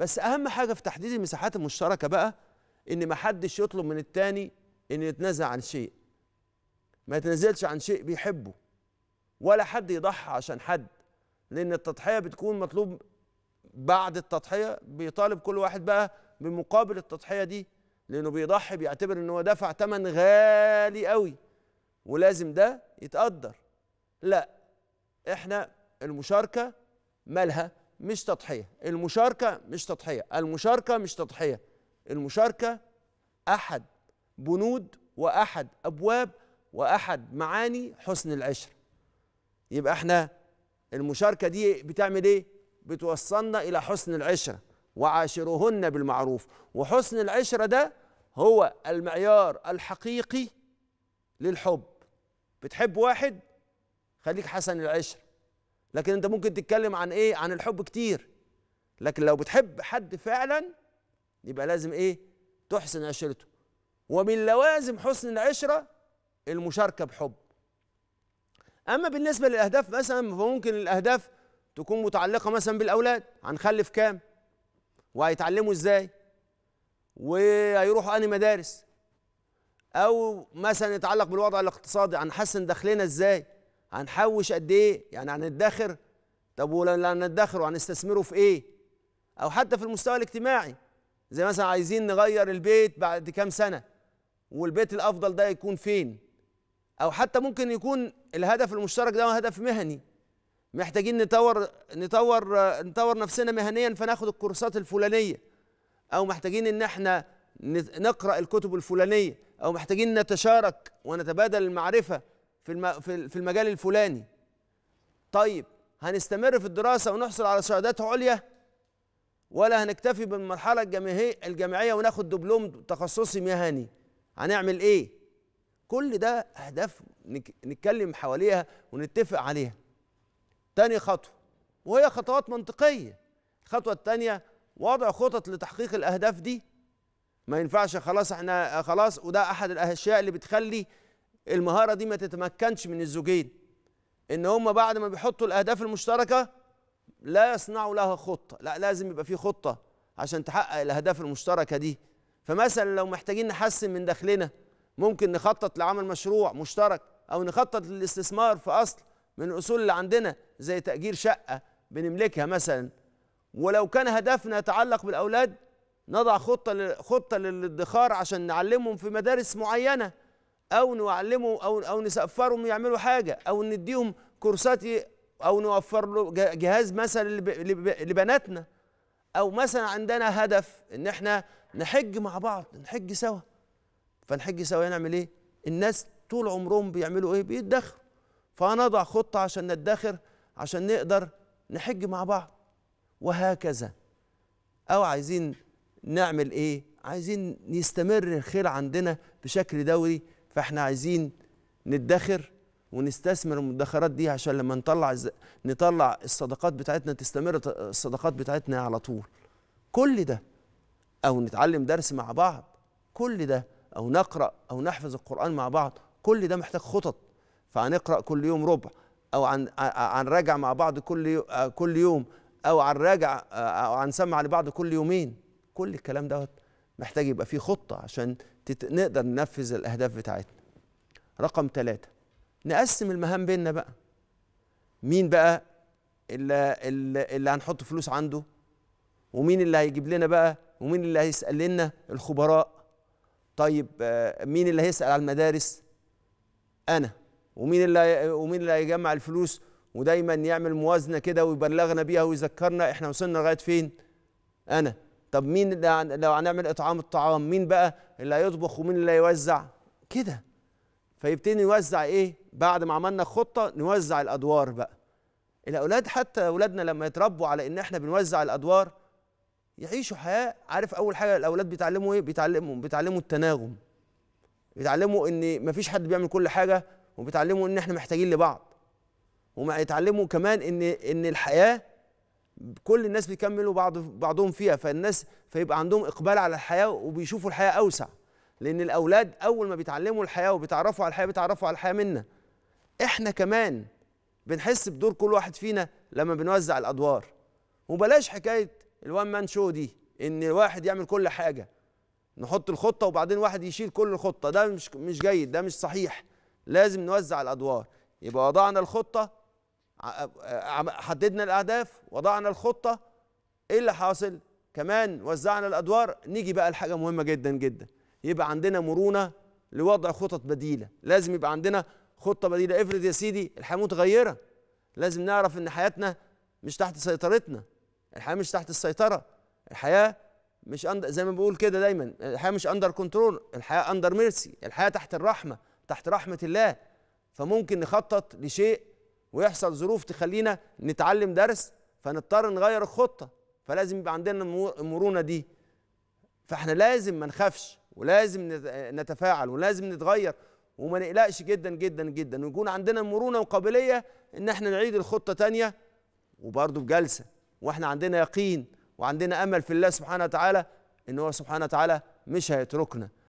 بس اهم حاجه في تحديد المساحات المشتركه بقى ان ما حدش يطلب من التاني انه يتنازل عن شيء ما يتنازلش عن شيء بيحبه ولا حد يضحي عشان حد لان التضحيه بتكون مطلوب بعد التضحيه بيطالب كل واحد بقى بمقابل التضحيه دي لانه بيضحي بيعتبر ان هو دفع ثمن غالي قوي ولازم ده يتقدر لا احنا المشاركه مالها مش تضحيه المشاركه مش تضحيه المشاركه مش تضحيه المشاركه احد بنود واحد ابواب واحد معاني حسن العشره يبقى احنا المشاركه دي بتعمل ايه بتوصلنا الى حسن العشره وعاشرهن بالمعروف وحسن العشره ده هو المعيار الحقيقي للحب بتحب واحد خليك حسن العشره لكن انت ممكن تتكلم عن ايه عن الحب كتير لكن لو بتحب حد فعلا يبقى لازم ايه تحسن عشرته ومن لوازم حسن العشره المشاركه بحب اما بالنسبه للاهداف مثلا فممكن الاهداف تكون متعلقه مثلا بالاولاد هنخلف كام وهيتعلموا ازاي وهيروحوا انهي مدارس او مثلا يتعلق بالوضع الاقتصادي هنحسن دخلنا ازاي هنحوش قد ايه يعني هندخر طب ولا هندخره هنستثمره في ايه او حتى في المستوى الاجتماعي زي مثلا عايزين نغير البيت بعد كام سنه والبيت الافضل ده يكون فين او حتى ممكن يكون الهدف المشترك ده هدف مهني محتاجين نطور نطور نطور نفسنا مهنيا فناخد الكورسات الفلانيه او محتاجين ان احنا نقرا الكتب الفلانيه او محتاجين نتشارك ونتبادل المعرفه في في المجال الفلاني طيب هنستمر في الدراسه ونحصل على شهادات عليا ولا هنكتفي بالمرحله الجامعيه الجامعيه وناخد دبلوم تخصصي مهني هنعمل ايه كل ده اهداف نتكلم حواليها ونتفق عليها تاني خطوه وهي خطوات منطقيه الخطوه الثانيه وضع خطط لتحقيق الاهداف دي ما ينفعش خلاص احنا خلاص وده احد الاشياء اللي بتخلي المهاره دي ما تتمكنش من الزوجين ان هم بعد ما بيحطوا الاهداف المشتركه لا يصنعوا لها خطه لا لازم يبقى في خطه عشان تحقق الاهداف المشتركه دي فمثلا لو محتاجين نحسن من دخلنا ممكن نخطط لعمل مشروع مشترك او نخطط للاستثمار في اصل من الاصول اللي عندنا زي تاجير شقه بنملكها مثلا ولو كان هدفنا يتعلق بالاولاد نضع خطه خطه للادخار عشان نعلمهم في مدارس معينه او نعلمه او او نسفرهم يعملوا حاجه او نديهم كورسات او نوفر له جهاز مثلا لبناتنا او مثلا عندنا هدف ان احنا نحج مع بعض نحج سوا فنحج سوا نعمل ايه الناس طول عمرهم بيعملوا ايه بيدخروا فهنضع خطه عشان ندخر عشان نقدر نحج مع بعض وهكذا او عايزين نعمل ايه عايزين يستمر الخير عندنا بشكل دوري فاحنا عايزين ندخر ونستثمر المدخرات دي عشان لما نطلع نطلع الصدقات بتاعتنا تستمر الصدقات بتاعتنا على طول كل ده او نتعلم درس مع بعض كل ده او نقرا او نحفظ القران مع بعض كل ده محتاج خطط فهنقرا كل يوم ربع او عن عن راجع مع بعض كل آه، كل يوم او عن راجع آه، او عن سمع لبعض كل يومين كل الكلام دوت محتاج يبقى في خطة عشان تت... نقدر ننفذ الأهداف بتاعتنا رقم ثلاثة نقسم المهام بيننا بقى مين بقى اللي, اللي هنحط فلوس عنده ومين اللي هيجيب لنا بقى ومين اللي هيسأل لنا الخبراء طيب آه، مين اللي هيسأل على المدارس أنا ومين اللي ومين اللي هيجمع الفلوس ودايما يعمل موازنة كده ويبلغنا بيها ويذكرنا احنا وصلنا لغاية فين أنا طب مين لو هنعمل اطعام الطعام مين بقى اللي هيطبخ ومين اللي هيوزع كده فيبتدي نوزع ايه بعد ما عملنا خطه نوزع الادوار بقى الاولاد حتى اولادنا لما يتربوا على ان احنا بنوزع الادوار يعيشوا حياه عارف اول حاجه الاولاد بيتعلموا ايه بيتعلموا بيتعلموا التناغم بيتعلموا ان مفيش حد بيعمل كل حاجه وبيتعلموا ان احنا محتاجين لبعض وما يتعلموا كمان ان ان الحياه كل الناس بيكملوا بعض بعضهم فيها فالناس فيبقى عندهم اقبال على الحياه وبيشوفوا الحياه اوسع لان الاولاد اول ما بيتعلموا الحياه وبيتعرفوا على الحياه بيتعرفوا على الحياه منا احنا كمان بنحس بدور كل واحد فينا لما بنوزع الادوار وبلاش حكايه الوان مان شو دي ان الواحد يعمل كل حاجه نحط الخطه وبعدين واحد يشيل كل الخطه ده مش مش جيد ده مش صحيح لازم نوزع الادوار يبقى وضعنا الخطه حددنا الاهداف وضعنا الخطه ايه اللي حاصل كمان وزعنا الادوار نيجي بقى لحاجه مهمه جدا جدا يبقى عندنا مرونه لوضع خطط بديله لازم يبقى عندنا خطه بديله افرض يا سيدي الحياه متغيره لازم نعرف ان حياتنا مش تحت سيطرتنا الحياه مش تحت السيطره الحياه مش زي ما بقول كده دايما الحياه مش اندر كنترول الحياه اندر ميرسي الحياه تحت الرحمه تحت رحمه الله فممكن نخطط لشيء ويحصل ظروف تخلينا نتعلم درس فنضطر نغير الخطه فلازم يبقى عندنا المرونه دي فاحنا لازم ما نخافش ولازم نتفاعل ولازم نتغير وما نقلقش جدا جدا جدا ويكون عندنا مرونه وقابليه ان احنا نعيد الخطه تانية وبرده بجلسه واحنا عندنا يقين وعندنا امل في الله سبحانه وتعالى ان هو سبحانه وتعالى مش هيتركنا